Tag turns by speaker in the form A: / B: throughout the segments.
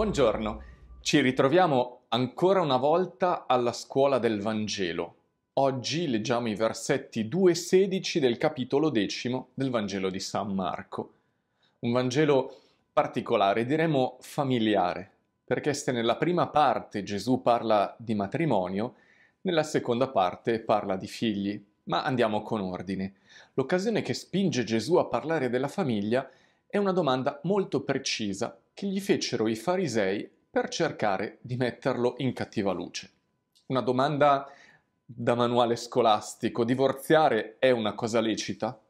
A: Buongiorno, ci ritroviamo ancora una volta alla scuola del Vangelo. Oggi leggiamo i versetti 2 e 16 del capitolo decimo del Vangelo di San Marco. Un Vangelo particolare, diremo familiare, perché se nella prima parte Gesù parla di matrimonio, nella seconda parte parla di figli. Ma andiamo con ordine. L'occasione che spinge Gesù a parlare della famiglia è è una domanda molto precisa che gli fecero i farisei per cercare di metterlo in cattiva luce. Una domanda da manuale scolastico, divorziare è una cosa lecita?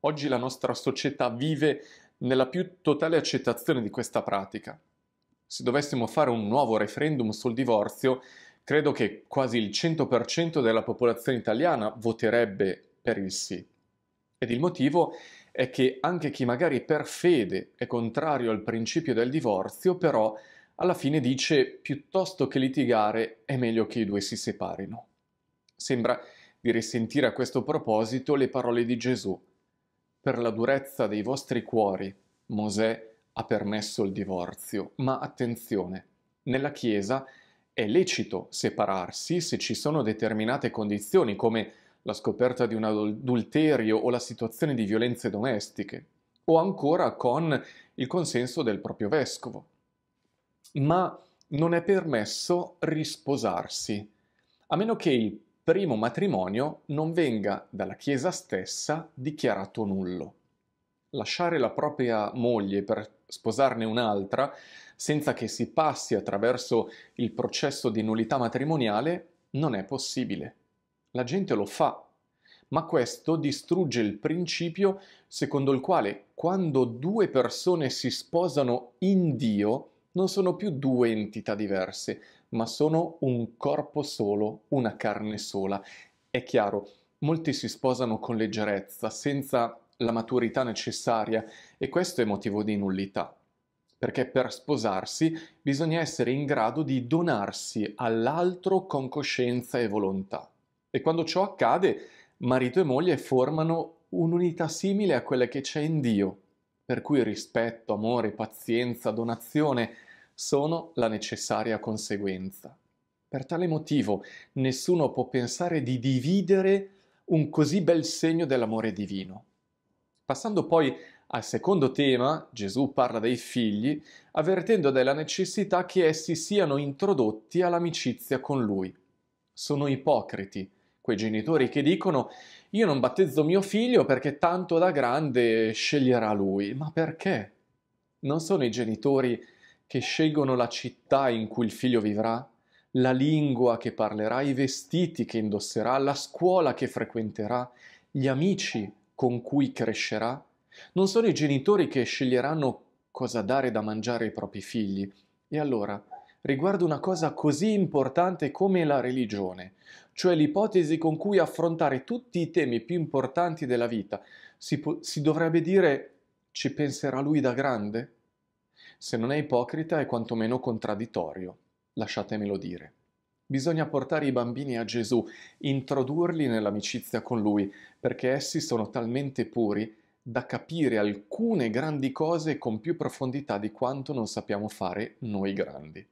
A: Oggi la nostra società vive nella più totale accettazione di questa pratica. Se dovessimo fare un nuovo referendum sul divorzio, credo che quasi il 100% della popolazione italiana voterebbe per il sì. Ed il motivo è è che anche chi magari per fede è contrario al principio del divorzio, però alla fine dice piuttosto che litigare è meglio che i due si separino. Sembra di risentire a questo proposito le parole di Gesù. Per la durezza dei vostri cuori Mosè ha permesso il divorzio, ma attenzione, nella Chiesa è lecito separarsi se ci sono determinate condizioni come la scoperta di un adulterio o la situazione di violenze domestiche, o ancora con il consenso del proprio vescovo. Ma non è permesso risposarsi, a meno che il primo matrimonio non venga dalla Chiesa stessa dichiarato nullo. Lasciare la propria moglie per sposarne un'altra senza che si passi attraverso il processo di nullità matrimoniale non è possibile. La gente lo fa, ma questo distrugge il principio secondo il quale quando due persone si sposano in Dio non sono più due entità diverse, ma sono un corpo solo, una carne sola. È chiaro, molti si sposano con leggerezza, senza la maturità necessaria e questo è motivo di nullità, perché per sposarsi bisogna essere in grado di donarsi all'altro con coscienza e volontà. E quando ciò accade, marito e moglie formano un'unità simile a quella che c'è in Dio, per cui rispetto, amore, pazienza, donazione sono la necessaria conseguenza. Per tale motivo nessuno può pensare di dividere un così bel segno dell'amore divino. Passando poi al secondo tema, Gesù parla dei figli, avvertendo della necessità che essi siano introdotti all'amicizia con lui. Sono ipocriti, quei genitori che dicono io non battezzo mio figlio perché tanto da grande sceglierà lui. Ma perché? Non sono i genitori che scelgono la città in cui il figlio vivrà, la lingua che parlerà, i vestiti che indosserà, la scuola che frequenterà, gli amici con cui crescerà. Non sono i genitori che sceglieranno cosa dare da mangiare ai propri figli. E allora riguarda una cosa così importante come la religione, cioè l'ipotesi con cui affrontare tutti i temi più importanti della vita. Si, po- si dovrebbe dire ci penserà lui da grande? Se non è ipocrita è quantomeno contraddittorio, lasciatemelo dire. Bisogna portare i bambini a Gesù, introdurli nell'amicizia con Lui, perché essi sono talmente puri da capire alcune grandi cose con più profondità di quanto non sappiamo fare noi grandi.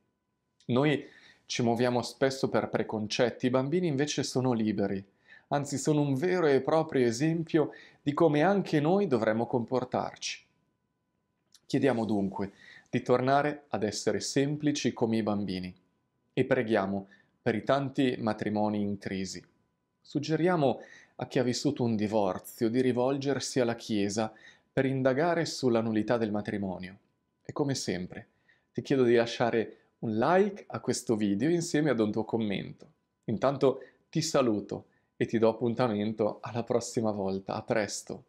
A: Noi ci muoviamo spesso per preconcetti, i bambini invece sono liberi, anzi sono un vero e proprio esempio di come anche noi dovremmo comportarci. Chiediamo dunque di tornare ad essere semplici come i bambini e preghiamo per i tanti matrimoni in crisi. Suggeriamo a chi ha vissuto un divorzio di rivolgersi alla Chiesa per indagare sulla nullità del matrimonio. E come sempre, ti chiedo di lasciare un like a questo video insieme ad un tuo commento. Intanto ti saluto e ti do appuntamento alla prossima volta. A presto!